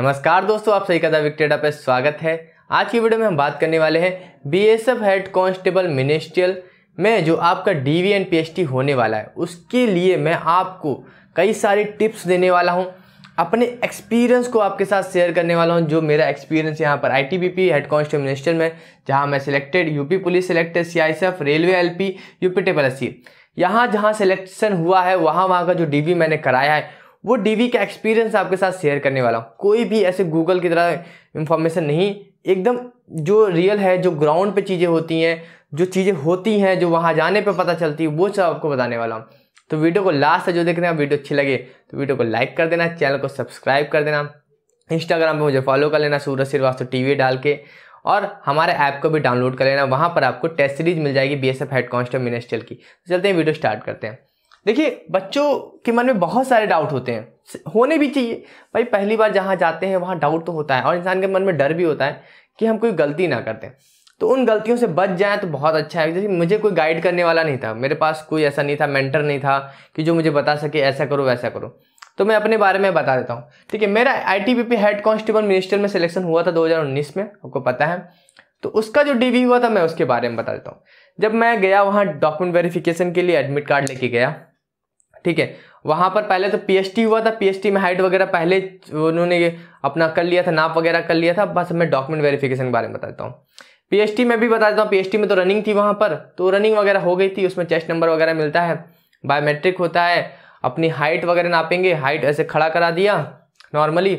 नमस्कार दोस्तों आप सही कदा विक्टेडा पे स्वागत है आज की वीडियो में हम बात करने वाले हैं बीएसएफ हेड कांस्टेबल मिनिस्ट्रियल में जो आपका डीवी एंड पीएचटी होने वाला है उसके लिए मैं आपको कई सारी टिप्स देने वाला हूँ अपने एक्सपीरियंस को आपके साथ शेयर करने वाला हूँ जो मेरा एक्सपीरियंस यहाँ पर पी हेड कॉन्स्टेबल मिनिस्टर में जहाँ मैं selected UP police selected F railway L U UP table S यहाँ जहाँ सिलेक्शन हुआ है वहाँ वहाँ का जो वी मैंने कराया है वो डीवी का एक्सपीरियंस आपके साथ शेयर करने वाला हूँ कोई भी ऐसे गूगल की तरह इन्फॉर्मेशन नहीं एकदम जो रियल है जो ग्राउंड पे चीज़ें होती हैं जो चीज़ें होती हैं जो वहाँ जाने पे पता चलती है वो सब आपको बताने वाला हूँ तो वीडियो को लास्ट से जो देख रहे हैं वीडियो अच्छी लगे तो वीडियो को लाइक कर देना चैनल को सब्सक्राइब कर देना इंस्टाग्राम पर मुझे फॉलो कर लेना सूरज श्रीवास्तव टी वी डाल के और हमारे ऐप को भी डाउनलोड कर लेना वहाँ पर आपको टेस्ट सीरीज मिल जाएगी B S F head constable ministerial की तो चलते हैं वीडियो स्टार्ट करते हैं देखिए बच्चों के मन में बहुत सारे डाउट होते हैं होने भी चाहिए भाई पहली बार जहाँ जाते हैं वहाँ डाउट तो होता है और इंसान के मन में डर भी होता है कि हम कोई गलती ना करते तो उन गलतियों से बच जाएँ तो बहुत अच्छा है जैसे मुझे कोई गाइड करने वाला नहीं था मेरे पास कोई ऐसा नहीं था मेंटर नहीं था कि जो मुझे बता सके ऐसा करो वैसा करो तो मैं अपने बारे में बता देता हूँ ठीक है मेरा आई हेड कॉन्स्टेबल मिनिस्टर में सिलेक्शन हुआ था 2019 में आपको पता है तो उसका जो डीवी हुआ था मैं उसके बारे में बता देता हूँ जब मैं गया वहाँ डॉक्यूमेंट वेरिफिकेशन के लिए एडमिट कार्ड लेके गया ठीक है वहाँ पर पहले तो पी हुआ था पी में हाइट वगैरह पहले उन्होंने अपना कर लिया था नाप वगैरह कर लिया था बस मैं डॉक्यूमेंट वेरिफिकेशन के बारे में बता देता हूँ पी में भी बता देता हूँ पी में तो रनिंग थी वहाँ पर तो रनिंग वगैरह हो गई थी उसमें चेस्ट नंबर वगैरह मिलता है बायोमेट्रिक होता है अपनी हाइट वगैरह नापेंगे हाइट ऐसे खड़ा करा दिया नॉर्मली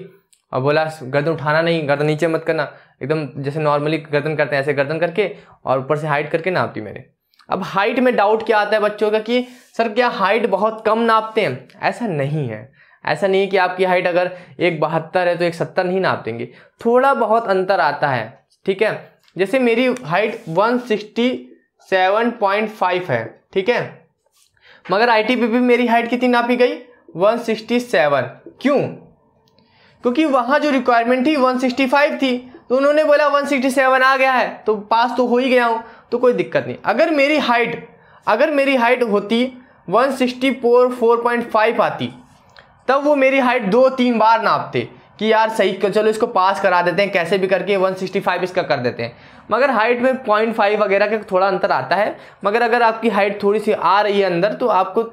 और बोला गर्दन उठाना नहीं गर्दन नीचे मत करना एकदम जैसे नॉर्मली गर्दन करते हैं ऐसे गर्दन करके और ऊपर से हाइट करके नाप दी मैंने अब हाइट में डाउट क्या आता है बच्चों का कि सर क्या हाइट बहुत कम नापते हैं ऐसा नहीं है ऐसा नहीं है कि आपकी हाइट अगर एक बहत्तर है तो एक सत्तर नहीं नाप देंगे थोड़ा बहुत अंतर आता है ठीक है जैसे मेरी height one sixty seven point five है ठीक है मगर आई टी पी पी मेरी हाइट कितनी नापी गई वन सिक्सटी सेवन क्यों क्योंकि वहाँ जो रिक्वायरमेंट थी वन सिक्सटी फाइव थी तो उन्होंने बोला वन सिक्सटी सेवन आ गया है तो पास तो हो ही गया हूँ तो कोई दिक्कत नहीं अगर मेरी हाइट अगर मेरी हाइट होती पॉइंट फाइव आती तब वो मेरी हाइट दो तीन बार नापते कि यार सही चलो इसको पास करा देते हैं कैसे भी करके 165 इसका कर देते हैं मगर हाइट में पॉइंट फाइव वगैरह का थोड़ा अंतर आता है मगर अगर आपकी हाइट थोड़ी सी आ रही है अंदर तो आपको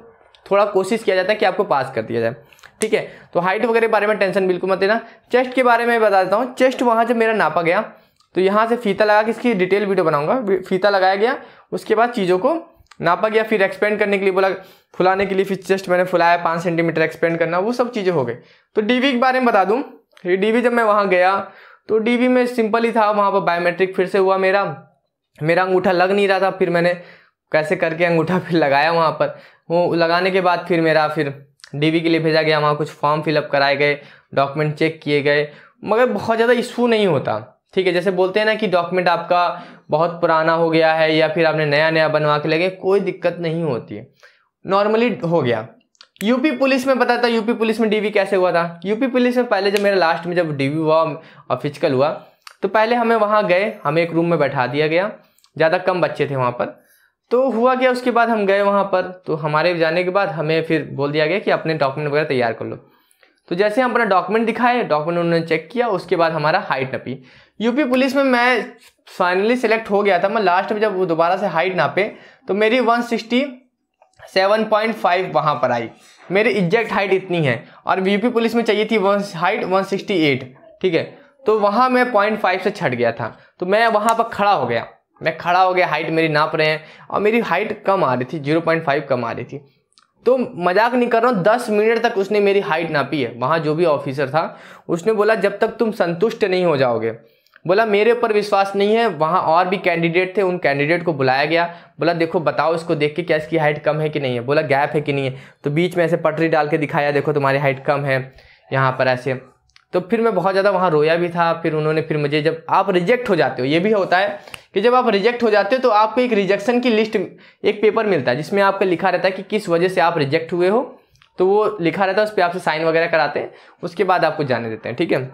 थोड़ा कोशिश किया जाता है कि आपको पास कर दिया जाए ठीक है तो हाइट वगैरह के बारे में टेंशन बिल्कुल मत देना चेस्ट के बारे में बता देता हूँ चेस्ट वहाँ जब मेरा नापा गया तो यहाँ से फीता लगा के इसकी डिटेल वीडियो बनाऊंगा फीता लगाया गया उसके बाद चीज़ों को नापा गया फिर एक्सपेंड करने के लिए बोला फुलाने के लिए फिर चेस्ट मैंने फुलाया पाँच सेंटीमीटर एक्सपेंड करना वो सब चीज़ें हो गई तो डीवी के बारे में बता दूँ डीवी जब मैं वहाँ गया तो डीवी में सिंपल ही था वहाँ पर बायोमेट्रिक फिर से हुआ मेरा मेरा अंगूठा लग नहीं रहा था फिर मैंने कैसे करके अंगूठा फिर लगाया वहाँ पर वो लगाने के बाद फिर मेरा फिर डीवी के लिए भेजा गया वहाँ कुछ फॉर्म फिलअप कराए गए डॉक्यूमेंट चेक किए गए मगर बहुत ज़्यादा इशू नहीं होता ठीक है जैसे बोलते हैं ना कि डॉक्यूमेंट आपका बहुत पुराना हो गया है या फिर आपने नया नया बनवा के लगे कोई दिक्कत नहीं होती है नॉर्मली हो गया यूपी पुलिस में पता था यूपी पुलिस में डीवी कैसे हुआ था यूपी पुलिस में पहले जब मेरा लास्ट में जब डीवी हुआ और फिजिकल हुआ तो पहले हमें वहाँ गए हमें एक रूम में बैठा दिया गया ज़्यादा कम बच्चे थे वहाँ पर तो हुआ क्या उसके बाद हम गए वहाँ पर तो हमारे जाने के बाद हमें फिर बोल दिया गया कि अपने डॉक्यूमेंट वगैरह तैयार कर लो तो जैसे हम अपना डॉक्यूमेंट दिखाए डॉक्यूमेंट उन्होंने चेक किया उसके बाद हमारा हाइट नपी यूपी पुलिस में मैं फाइनली सिलेक्ट हो गया था मैं लास्ट में जब दोबारा से हाइट नापे तो मेरी 167.5 सिक्सटी वहाँ पर आई मेरी एग्जैक्ट हाइट इतनी है और यूपी पुलिस में चाहिए थी वन हाइट 168 ठीक है तो वहाँ मैं पॉइंट फाइव से छट गया था तो मैं वहाँ पर खड़ा हो गया मैं खड़ा हो गया हाइट मेरी नाप रहे हैं और मेरी हाइट कम आ रही थी जीरो पॉइंट फाइव कम आ रही थी तो मजाक नहीं कर रहा हूँ दस मिनट तक उसने मेरी हाइट नापी है वहाँ जो भी ऑफिसर था उसने बोला जब तक तुम संतुष्ट नहीं हो जाओगे बोला मेरे ऊपर विश्वास नहीं है वहाँ और भी कैंडिडेट थे उन कैंडिडेट को बुलाया गया बोला देखो बताओ इसको देख के क्या इसकी हाइट कम है कि नहीं है बोला गैप है कि नहीं है तो बीच में ऐसे पटरी डाल के दिखाया देखो तुम्हारी हाइट कम है यहाँ पर ऐसे तो फिर मैं बहुत ज़्यादा वहाँ रोया भी था फिर उन्होंने फिर मुझे जब आप रिजेक्ट हो जाते हो ये भी होता है कि जब आप रिजेक्ट हो जाते हो तो आपको एक रिजेक्शन की लिस्ट एक पेपर मिलता है जिसमें आपका लिखा रहता है कि किस वजह से आप रिजेक्ट हुए हो तो वो लिखा रहता है उस पर आपसे साइन वगैरह कराते हैं उसके बाद आपको जाने देते हैं ठीक है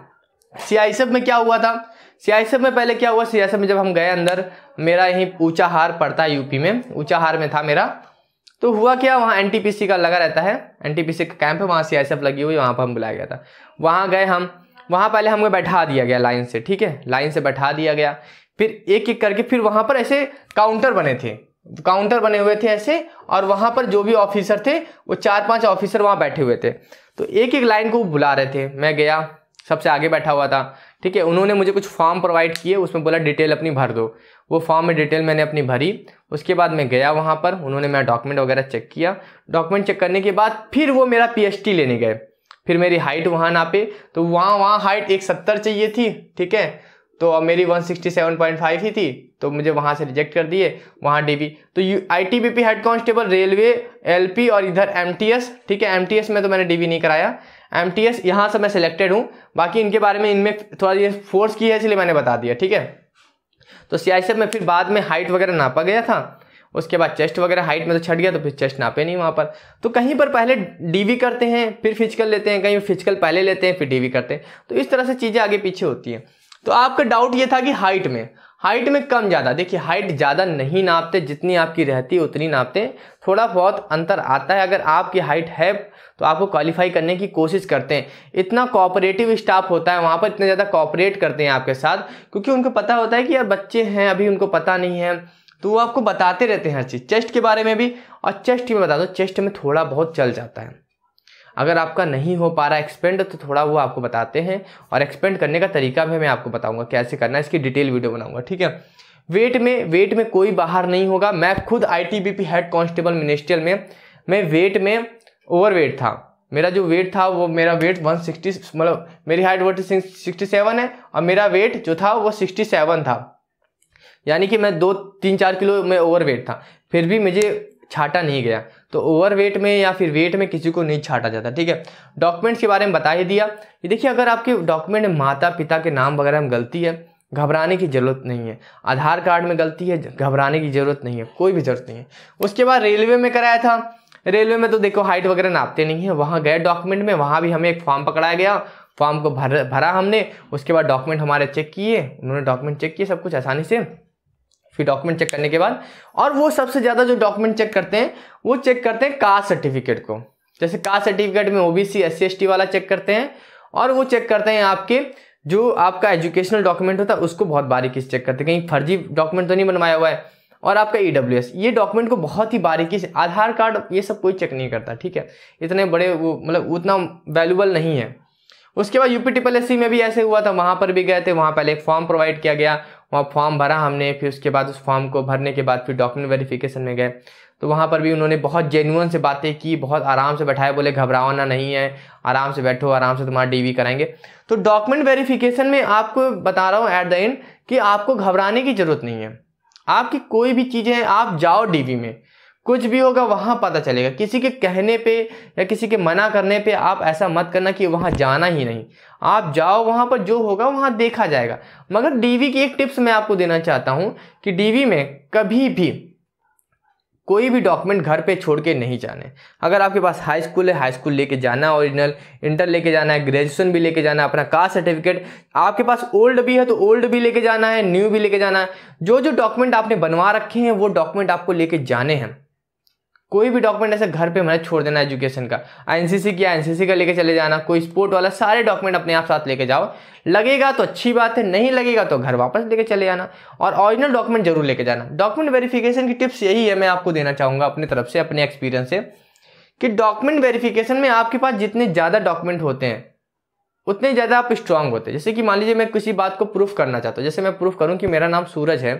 सी में क्या हुआ था सी में पहले क्या हुआ सी में जब हम गए अंदर मेरा यहीं ऊँचा हार पड़ता है यूपी में ऊँचा हार में था मेरा तो हुआ क्या वहाँ एन का लगा रहता है एन का कैंप है वहाँ सी लगी हुई वहाँ पर हम बुलाया गया था वहाँ गए हम वहाँ पहले हमें बैठा दिया गया लाइन से ठीक है लाइन से बैठा दिया गया फिर एक एक करके फिर वहाँ पर ऐसे काउंटर बने थे काउंटर बने हुए थे ऐसे और वहाँ पर जो भी ऑफिसर थे वो चार पांच ऑफिसर वहाँ बैठे हुए थे तो एक एक लाइन को बुला रहे थे मैं गया सबसे आगे बैठा हुआ था ठीक है उन्होंने मुझे कुछ फॉर्म प्रोवाइड किए उसमें बोला डिटेल अपनी भर दो वो फॉर्म में डिटेल मैंने अपनी भरी उसके बाद मैं गया वहाँ पर उन्होंने मेरा डॉक्यूमेंट वगैरह चेक किया डॉक्यूमेंट चेक करने के बाद फिर वो मेरा पी लेने गए फिर मेरी हाइट वहाँ नापे तो वहाँ वहाँ हाइट एक सत्तर चाहिए थी ठीक है तो अब मेरी 167.5 ही थी तो मुझे वहाँ से रिजेक्ट कर दिए वहाँ डीबी तो U I T B P head constable railway LP और इधर एमटीएस ठीक है एमटीएस में तो मैंने डीबी नहीं कराया एम टी एस यहाँ से मैं सिलेक्टेड हूँ बाकी इनके बारे में इनमें थोड़ा ये फोर्स की है इसलिए मैंने बता दिया ठीक है तो सी आई में फिर बाद में हाइट वगैरह नापा गया था उसके बाद चेस्ट वगैरह हाइट में तो छट गया तो फिर चेस्ट नापे नहीं वहाँ पर तो कहीं पर पहले डीवी करते हैं फिर फिजिकल लेते हैं कहीं फिजिकल पहले लेते हैं फिर डीवी करते हैं तो इस तरह से चीज़ें आगे पीछे होती हैं तो आपका डाउट ये था कि हाइट में हाइट में कम ज़्यादा देखिए हाइट ज़्यादा नहीं नापते जितनी आपकी रहती है उतनी नापते थोड़ा बहुत अंतर आता है अगर आपकी हाइट है तो आपको क्वालिफाई करने की कोशिश करते हैं इतना कॉपरेटिव स्टाफ होता है वहाँ पर इतने ज़्यादा कॉपरेट करते हैं आपके साथ क्योंकि उनको पता होता है कि यार बच्चे हैं अभी उनको पता नहीं है तो वो आपको बताते रहते हैं हर चीज़ चेस्ट के बारे में भी और चेस्ट में बता दो चेस्ट में थोड़ा बहुत चल जाता है अगर आपका नहीं हो पा रहा एक्सपेंड तो थोड़ा वो आपको बताते हैं और एक्सपेंड करने का तरीका भी मैं आपको बताऊँगा कैसे करना है इसकी डिटेल वीडियो बनाऊंगा ठीक है वेट में वेट में कोई बाहर नहीं होगा मैं खुद आईटीबीपी हेड कांस्टेबल मिनिस्ट्रियल में मैं वेट में ओवरवेट था मेरा जो वेट था वो मेरा वेट 160 मतलब मेरी हाइट वोट सिक्सटी सेवन है और मेरा वेट जो था वो 67 था यानी कि मैं दो तीन चार किलो में ओवरवेट था फिर भी मुझे छाटा नहीं गया तो ओवरवेट में या फिर वेट में किसी को नहीं छाटा जाता ठीक है डॉक्यूमेंट्स के बारे में बता ही दिया ये देखिए अगर आपके डॉक्यूमेंट माता पिता के नाम वगैरह में गलती है घबराने की ज़रूरत नहीं है आधार कार्ड में गलती है घबराने की ज़रूरत नहीं है कोई भी ज़रूरत नहीं है उसके बाद रेलवे में कराया था रेलवे में तो देखो हाइट वगैरह नापते नहीं है वहाँ गए डॉक्यूमेंट में वहाँ भी हमें एक फॉर्म पकड़ाया गया फॉर्म को भर भरा हमने उसके बाद डॉक्यूमेंट हमारे चेक किए उन्होंने डॉक्यूमेंट चेक किए सब कुछ आसानी से फिर डॉक्यूमेंट चेक करने के बाद और वो सबसे ज़्यादा जो डॉक्यूमेंट चेक करते हैं वो चेक करते हैं कास्ट सर्टिफिकेट को जैसे कास्ट सर्टिफिकेट में ओबीसी एस सी वाला चेक करते हैं और वो चेक करते हैं आपके जो आपका एजुकेशनल डॉक्यूमेंट होता है उसको बहुत बारीकी से चेक करते हैं कहीं फर्जी डॉक्यूमेंट तो नहीं बनवाया हुआ है और आपका ई डब्ल्यू एस ये डॉक्यूमेंट को बहुत ही बारीकी से आधार कार्ड ये सब कोई चेक नहीं करता ठीक है इतने बड़े वो मतलब उतना वैल्यूबल नहीं है उसके बाद यूपी टिपल एस में भी ऐसे हुआ था वहाँ पर भी गए थे वहाँ पहले एक फॉर्म प्रोवाइड किया गया वहाँ फॉर्म भरा हमने फिर उसके बाद उस फॉर्म को भरने के बाद फिर डॉक्यूमेंट वेरिफिकेशन में गए तो वहाँ पर भी उन्होंने बहुत जेन्यून से बातें की बहुत आराम से बैठाए बोले घबरावाना नहीं है आराम से बैठो आराम से तुम्हारा डीवी कराएंगे तो डॉक्यूमेंट वेरिफिकेशन में आपको बता रहा हूँ एट द एंड कि आपको घबराने की ज़रूरत नहीं है आपकी कोई भी चीज़ें आप जाओ डीवी में कुछ भी होगा वहाँ पता चलेगा किसी के कहने पे या किसी के मना करने पे आप ऐसा मत करना कि वहाँ जाना ही नहीं आप जाओ वहाँ पर जो होगा वहाँ देखा जाएगा मगर डीवी की एक टिप्स मैं आपको देना चाहता हूँ कि डीवी में कभी भी कोई भी डॉक्यूमेंट घर पे छोड़ के नहीं जाने अगर आपके पास हाई स्कूल है हाई स्कूल लेके जाना ओरिजिनल इंटर लेके जाना है ग्रेजुएशन भी लेके जाना है अपना कास्ट सर्टिफिकेट आपके पास ओल्ड भी है तो ओल्ड भी लेके जाना है न्यू भी लेके जाना है जो जो डॉक्यूमेंट आपने बनवा रखे हैं वो डॉक्यूमेंट आपको लेके जाने हैं कोई भी डॉक्यूमेंट ऐसे घर पे मैंने छोड़ देना एजुकेशन का एनसीसी किया एनसीसी का लेके चले जाना कोई स्पोर्ट वाला सारे डॉक्यूमेंट अपने आप साथ लेके जाओ लगेगा तो अच्छी बात है नहीं लगेगा तो घर वापस लेके चले जाना और ओरिजिनल डॉक्यूमेंट जरूर लेके जाना डॉक्यूमेंट वेरिफिकेशन की टिप्स यही है मैं आपको देना चाहूँगा अपनी तरफ से अपने एक्सपीरियंस से कि डॉक्यूमेंट वेरिफिकेशन में आपके पास जितने ज़्यादा डॉक्यूमेंट होते हैं उतने ज़्यादा आप स्ट्रांग होते हैं जैसे कि मान लीजिए मैं किसी बात को प्रूफ करना चाहता हूँ जैसे मैं प्रूफ करूँ कि मेरा नाम सूरज है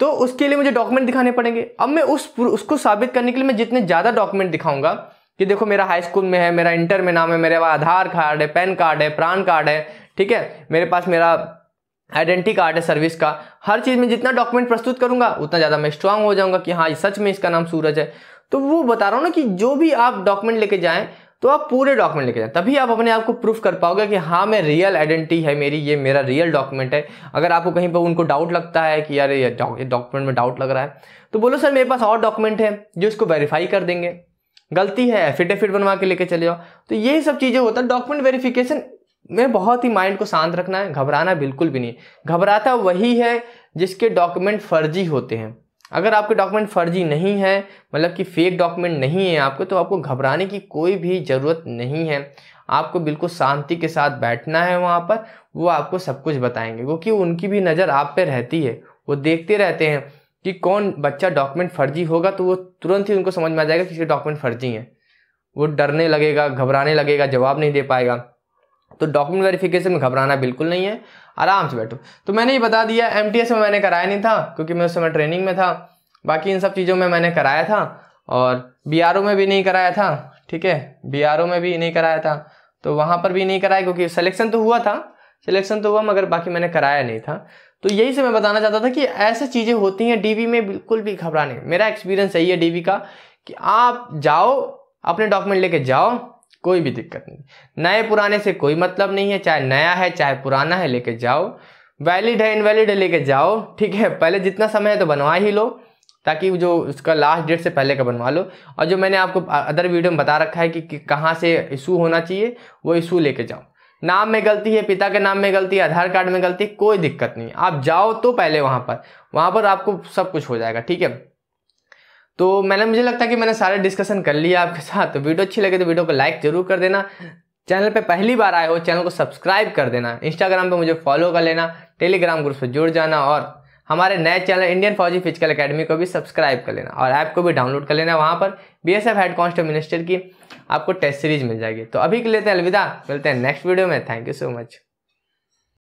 तो उसके लिए मुझे डॉक्यूमेंट दिखाने पड़ेंगे अब मैं उस उसको साबित करने के लिए मैं जितने ज़्यादा डॉक्यूमेंट दिखाऊंगा कि देखो मेरा हाई स्कूल में है मेरा इंटर में नाम है मेरे पास आधार कार्ड है पैन कार्ड है प्राण कार्ड है ठीक है मेरे पास मेरा आइडेंटिटी कार्ड है सर्विस का हर चीज़ में जितना डॉक्यूमेंट प्रस्तुत करूंगा उतना ज़्यादा मैं स्ट्रांग हो जाऊंगा कि हाँ सच में इसका नाम सूरज है तो वो बता रहा हूँ ना कि जो भी आप डॉक्यूमेंट लेके जाएं तो आप पूरे डॉक्यूमेंट लेके जाए तभी आप अपने आप को प्रूफ कर पाओगे कि हाँ मैं रियल आइडेंटिटी है मेरी ये मेरा रियल डॉक्यूमेंट है अगर आपको कहीं पर उनको डाउट लगता है कि यार ये डॉक्यूमेंट में डाउट लग रहा है तो बोलो सर मेरे पास और डॉक्यूमेंट है जो इसको वेरीफाई कर देंगे गलती है एफिडेफिट बनवा के लेके चले जाओ तो यही सब चीज़ें होता है डॉक्यूमेंट वेरीफ़िकेशन में बहुत ही माइंड को शांत रखना है घबराना बिल्कुल भी नहीं घबराता वही है जिसके डॉक्यूमेंट फर्जी होते हैं अगर आपके डॉक्यूमेंट फर्जी नहीं है मतलब कि फेक डॉक्यूमेंट नहीं है आपके तो आपको घबराने की कोई भी ज़रूरत नहीं है आपको बिल्कुल शांति के साथ बैठना है वहाँ पर वो आपको सब कुछ बताएंगे क्योंकि उनकी भी नज़र आप पे रहती है वो देखते रहते हैं कि कौन बच्चा डॉक्यूमेंट फर्जी होगा तो वो तुरंत ही उनको समझ में आ जाएगा कि इसके डॉक्यूमेंट फर्जी हैं वो डरने लगेगा घबराने लगेगा जवाब नहीं दे पाएगा तो डॉक्यूमेंट वेरिफिकेशन में घबराना बिल्कुल नहीं है आराम से बैठो तो मैंने ये बता दिया एम में मैंने कराया नहीं था क्योंकि मैं उस समय ट्रेनिंग में था बाकी इन सब चीज़ों में मैंने कराया था और बी में भी नहीं कराया था ठीक है बी में भी नहीं कराया था तो वहाँ पर भी नहीं कराया क्योंकि सिलेक्शन तो हुआ था सिलेक्शन तो हुआ मगर बाकी मैंने कराया नहीं था तो यही से मैं बताना चाहता था कि ऐसे चीज़ें होती हैं डीवी में बिल्कुल भी घबराने मेरा एक्सपीरियंस यही है डीवी का कि आप जाओ अपने डॉक्यूमेंट लेके जाओ कोई भी दिक्कत नहीं नए पुराने से कोई मतलब नहीं है चाहे नया है चाहे पुराना है लेके जाओ वैलिड है इनवैलिड है लेके जाओ ठीक है पहले जितना समय है तो बनवा ही लो ताकि जो उसका लास्ट डेट से पहले का बनवा लो और जो मैंने आपको अदर वीडियो में बता रखा है कि, कि कहाँ से इशू होना चाहिए वो इशू लेके जाओ नाम में गलती है पिता के नाम में गलती है आधार कार्ड में गलती कोई दिक्कत नहीं आप जाओ तो पहले वहाँ पर वहाँ पर आपको सब कुछ हो जाएगा ठीक है तो मैंने मुझे लगता है कि मैंने सारे डिस्कशन कर लिया आपके साथ तो वीडियो अच्छी लगे तो वीडियो को लाइक जरूर कर देना चैनल पे पहली बार आए हो चैनल को सब्सक्राइब कर देना इंस्टाग्राम पे मुझे फॉलो कर लेना टेलीग्राम ग्रुप से जुड़ जाना और हमारे नए चैनल इंडियन फौजी फिजिकल अकेडमी को भी सब्सक्राइब कर लेना और ऐप को भी डाउनलोड कर लेना वहाँ पर B S F head constable minister की आपको टेस्ट सीरीज मिल जाएगी तो अभी के लेते तो हैं अलविदा मिलते हैं नेक्स्ट वीडियो में थैंक यू सो मच